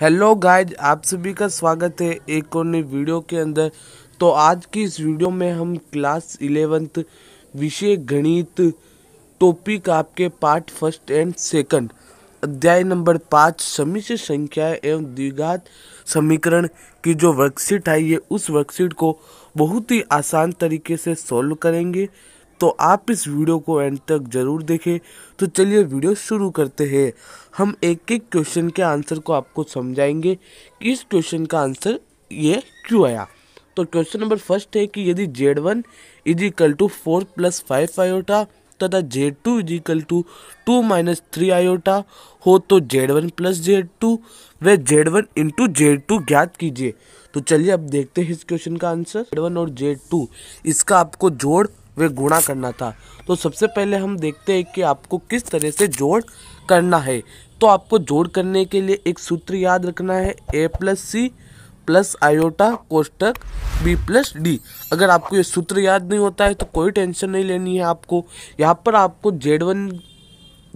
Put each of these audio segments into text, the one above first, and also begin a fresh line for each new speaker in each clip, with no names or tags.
hello guys आप सभी का स्वागत है एक और नई वीडियो के अंदर तो आज की इस वीडियो में हम क्लास इलेवेंथ विषय गणित टॉपिक आपके पार्ट फर्स्ट एंड सेकंड अध्याय नंबर पाँच समिश संख्या एवं द्विघात समीकरण की जो वर्कशीट आई है उस वर्कशीट को बहुत ही आसान तरीके से सॉल्व करेंगे तो आप इस वीडियो को एंड तक ज़रूर देखें तो चलिए वीडियो शुरू करते हैं हम एक एक क्वेश्चन के आंसर को आपको समझाएंगे कि इस क्वेश्चन का आंसर ये क्यों आया तो क्वेश्चन नंबर फर्स्ट है कि यदि Z one is equal to four plus five iota तथा Z two is equal to two minus three iota हो तो Z one plus Z two व Z one into Z two ज्ञात कीजिए तो चलिए अब देखते हैं इस क्वेश्चन का आंसर जेड वन और जेड टू इसका आपको जोड़ वे गुणा करना था तो सबसे पहले हम देखते हैं कि आपको किस तरह से जोड़ करना है तो आपको जोड़ करने के लिए एक सूत्र याद रखना है A plus C plus iota कोष्टक बी प्लस डी अगर आपको ये सूत्र याद नहीं होता है तो कोई टेंशन नहीं लेनी है आपको यहाँ पर आपको जेड वन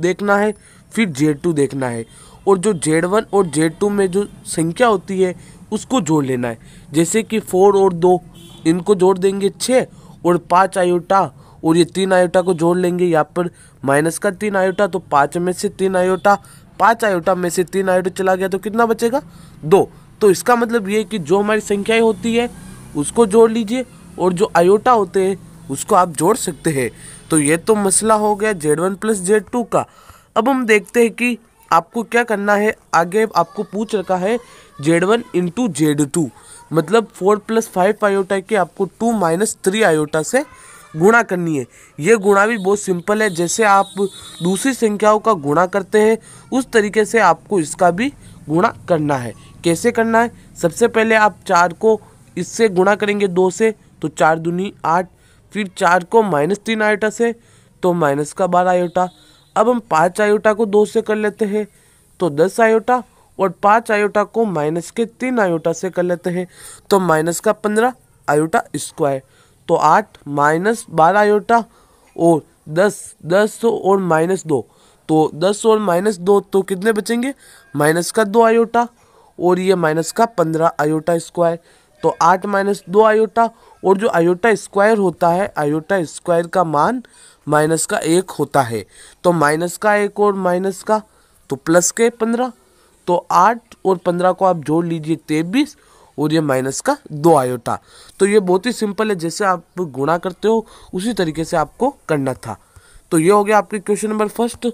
देखना है फिर जेड टू देखना है और जो जेड वन और जेड टू में जो संख्या होती है उसको जोड़ लेना है जैसे कि फोर और दो इनको जोड़ देंगे छः और पाँच आयोटा और ये तीन आयोटा को जोड़ लेंगे यहाँ पर माइनस का तीन आयोटा तो पाँच में से तीन आयोटा पाँच आयोटा में से तीन आयोटा चला गया तो कितना बचेगा दो तो इसका मतलब ये कि जो हमारी संख्याएँ होती है उसको जोड़ लीजिए और जो आयोटा होते हैं उसको आप जोड़ सकते हैं तो ये तो मसला हो गया Z one plus Z two का अब हम देखते हैं कि आपको क्या करना है आगे आपको पूछ रखा है Z one into Z two मतलब फोर प्लस फाइव आयोटा की आपको टू माइनस थ्री आयोटा से गुणा करनी है ये गुणा भी बहुत सिंपल है जैसे आप दूसरी संख्याओं का गुणा करते हैं उस तरीके से आपको इसका भी गुणा करना है कैसे करना है सबसे पहले आप चार को इससे गुणा करेंगे दो से तो चार दूनी आठ फिर चार को माइनस तीन आयोटा से तो माइनस का बारह आयोटा अब हम पाँच आयोटा को दो से कर लेते हैं तो दस आयोटा और पाँच आयोटा को माइनस के तीन आयोटा से कर लेते हैं तो माइनस का पंद्रह आयोटा स्क्वायर तो आठ माइनस बारह आयोटा और दस दस और माइनस दो तो दस और माइनस दो तो कितने बचेंगे माइनस का दो आयोटा और ये माइनस का पंद्रह आयोटा स्क्वायर तो आठ माइनस दो आयोटा और जो आयोटा स्क्वायर होता है आयोटा स्क्वायर का मान माइनस का एक होता है तो माइनस का एक और माइनस का तो प्लस के पंद्रह तो आठ और पंद्रह को आप जोड़ लीजिए तेबीस और ये माइनस का दो आयोटा तो ये बहुत ही सिंपल है जैसे आप गुणा करते हो उसी तरीके से आपको करना था तो ये हो गया आपके क्वेश्चन नंबर फर्स्ट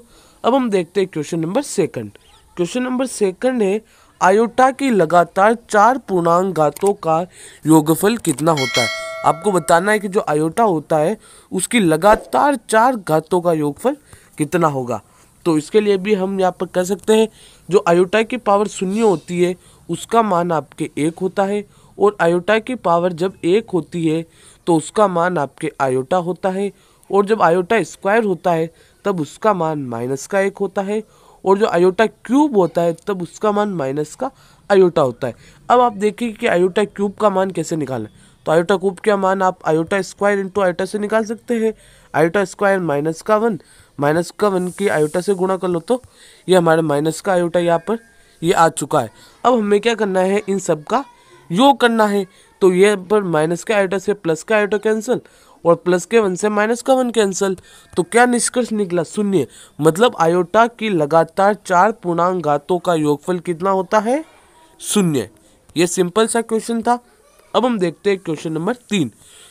अब हम देखते हैं question number second question number second है आयोटा की लगातार चार पूर्णांक घातों का योगफल कितना होता है आपको बताना है कि जो आयोटा होता है उसकी लगातार चार घातों का योगफल कितना होगा तो इसके लिए भी हम यहाँ पर कह सकते हैं जो आयोटा की पावर शून्य होती है उसका मान आपके एक होता है और आयोटा की पावर जब एक होती है तो उसका मान आपके आयोटा होता है और जब आयोटा स्क्वायर होता है तब उसका मान माइनस का एक होता है और जो आयोटा क्यूब होता है तब उसका मान माइनस का आयोटा होता है अब आप देखिए कि आयोटा क्यूब का मान कैसे निकालें तो आयोटा क्यूब का मान आप आयोटा स्क्वायर इंटू आयोटा से निकाल सकते हैं आयोटा स्क्वायर माइनस का वन माइनस का वन की आयोटा से गुणा कर लो तो ये हमारा माइनस का आयोटा यहाँ पर ये आ चुका है अब हमें क्या करना है इन सब का योग करना है तो ये पर माइनस का आयोटा से प्लस का आयोटा कैंसिल और प्लस के वन से माइनस का वन कैंसल तो क्या निष्कर्ष निकला शून्य मतलब आयोटा की लगातार चार पूर्णांक घातों का योगफल कितना होता है शून्य ये सिंपल सा क्वेश्चन था अब हम देखते हैं क्वेश्चन नंबर तीन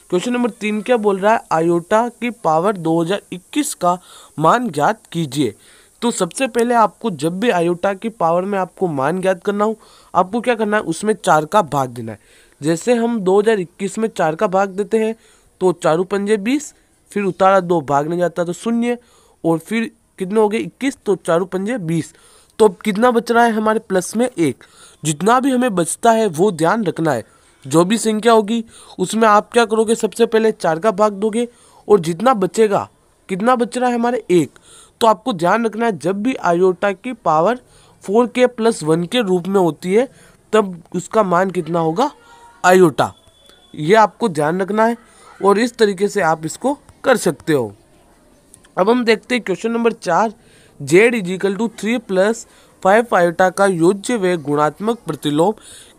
क्वेश्चन नंबर तीन क्या बोल रहा है आयोटा की पावर 2021 का मान ज्ञात कीजिए तो सबसे पहले आपको जब भी आयोटा की पावर में आपको मान ज्ञात करना हो आपको क्या करना है उसमें चार का भाग देना है जैसे हम 2021 में चार का भाग देते हैं तो चारू पंजे बीस फिर उतारा दो भागने जाता तो शून्य और फिर कितने हो गए इक्कीस तो चारू पंजे बीस तो अब कितना बच रहा है हमारे प्लस में एक जितना भी हमें बचता है वो ध्यान रखना है जो भी संख्या होगी उसमें आप क्या करोगे सबसे पहले चार का भाग दोगे और जितना बचेगा कितना बच रहा है हमारे एक तो आपको ध्यान रखना है जब भी आयोटा की पावर फोर के प्लस वन के रूप में होती है तब उसका मान कितना होगा आयोटा ये आपको ध्यान रखना है और इस तरीके से आप इसको कर सकते हो अब हम देखते हैं क्वेश्चन नंबर चार Z equal to three plus five iota का योज्य व गुणात्मक प्रतिलोम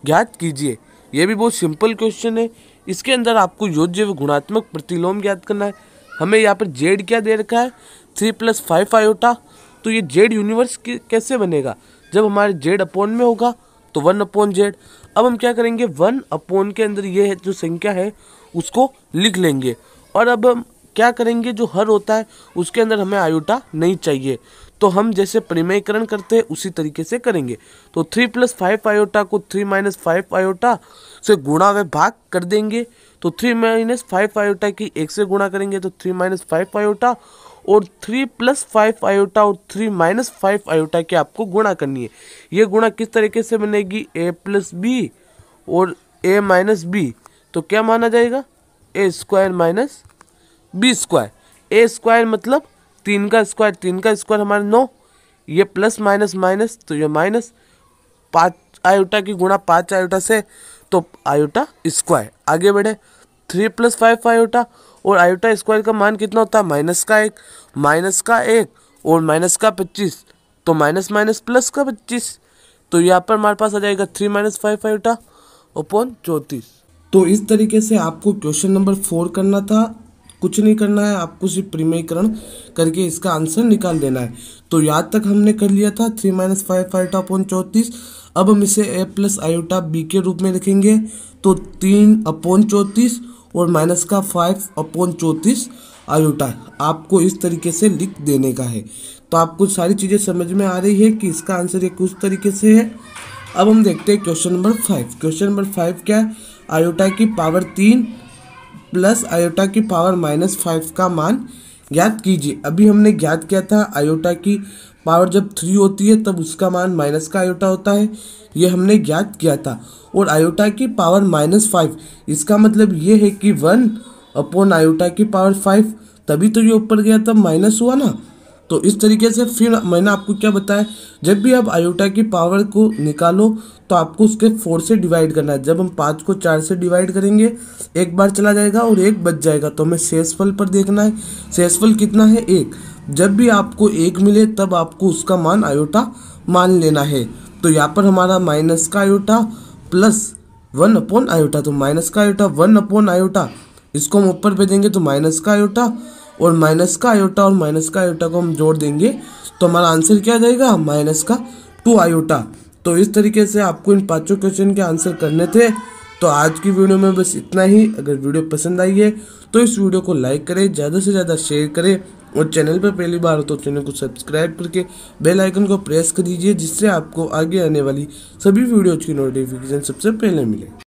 ज्ञात कीजिए यह भी बहुत सिंपल क्वेश्चन है इसके अंदर आपको योज्य व गुणात्मक प्रतिलोम ज्ञात करना है हमें यहाँ पर जेड क्या दे रखा है थ्री प्लस फाइव फाइवटा तो ये जेड यूनिवर्स कैसे बनेगा जब हमारे जेड अपॉन में होगा तो वन अपॉन जेड अब हम क्या करेंगे वन अपॉन के अंदर ये जो संख्या है उसको लिख लेंगे और अब हम क्या करेंगे जो हर होता है उसके अंदर हमें आयोटा नहीं चाहिए तो हम जैसे परिमयकरण करते हैं उसी तरीके से करेंगे तो थ्री प्लस फाइव आयोटा को थ्री माइनस फाइव आयोटा से गुणा व भाग कर देंगे तो थ्री माइनस फाइव आयोटा की एक से गुणा करेंगे तो थ्री माइनस फाइव आयोटा और थ्री प्लस फाइव आयोटा और थ्री माइनस फाइव आयोटा की आपको गुणा करनी है ये गुणा किस तरीके से बनेगी ए प्लस बी और ए माइनस बी तो क्या माना जाएगा A square minus B square A square मतलब तीन का स्क्वायर तीन का स्क्वायर हमारा नौ ये प्लस माइनस माइनस तो ये माइनस पाँच आयोटा की गुणा पाँच आयोटा से तो आयोटा स्क्वायर आगे बढ़े थ्री प्लस फाइव आयोटा और आयोटा स्क्वायर का मान कितना होता है माइनस का एक माइनस का एक और माइनस का पच्चीस तो माइनस माइनस प्लस का पच्चीस तो यहाँ पर हमारे पास आ जाएगा three minus five iota upon चौंतीस तो इस तरीके से आपको क्वेश्चन नंबर फोर करना था कुछ नहीं करना है आपको सिर्फ प्रीमीकरण करके इसका आंसर निकाल देना है तो यहाँ तक हमने कर लिया था three minus five iota upon चौंतीस अब हम इसे ए प्लस आयोटा बी के रूप में लिखेंगे तो तीन अपॉन चौंतीस और माइनस का फाइव अपॉन चौंतीस आयोटा आपको इस तरीके से लिख देने का है तो आपको सारी चीज़ें समझ में आ रही है कि इसका आंसर ये कुछ तरीके से है अब हम देखते हैं question number five question number five क्या है आयोटा की पावर तीन प्लस आयोटा की पावर माइनस फाइव का मान ज्ञात कीजिए अभी हमने ज्ञात किया था आयोटा की पावर जब थ्री होती है तब उसका मान माइनस का आयोटा होता है ये हमने ज्ञात किया था और आयोटा की पावर माइनस फाइव इसका मतलब ये है कि वन अपॉन आयोटा की पावर फाइव तभी तो ये ऊपर गया तब माइनस हुआ ना तो इस तरीके से फिर मैंने आपको क्या बताया जब भी आप आयोटा की पावर को निकालो तो आपको उसके फोर से डिवाइड करना है जब हम पाँच को चार से डिवाइड करेंगे एक बार चला जाएगा और एक बच जाएगा तो हमें शेषफल पर देखना है शेषफल कितना है एक जब भी आपको एक मिले तब आपको उसका मान आयोटा मान लेना है तो यहाँ पर हमारा माइनस का iota plus one upon iota तो माइनस का आयोटा वन अपॉन आयोटा इसको हम ऊपर पे देंगे तो माइनस का आयोटा और माइनस का आयोटा और माइनस का आयोटा को हम जोड़ देंगे तो हमारा आंसर क्या जाएगा माइनस का टू आयोटा तो इस तरीके से आपको इन पांचों क्वेश्चन के आंसर करने थे तो आज की वीडियो में बस इतना ही अगर वीडियो पसंद आई है तो इस वीडियो को लाइक करें ज़्यादा से ज़्यादा शेयर करें और चैनल पर पहली बार तो चैनल को सब्सक्राइब करके बेल आइकन को प्रेस कर दीजिए जिससे आपको आगे आने वाली सभी वीडियोज की नोटिफिकेशन सबसे पहले मिले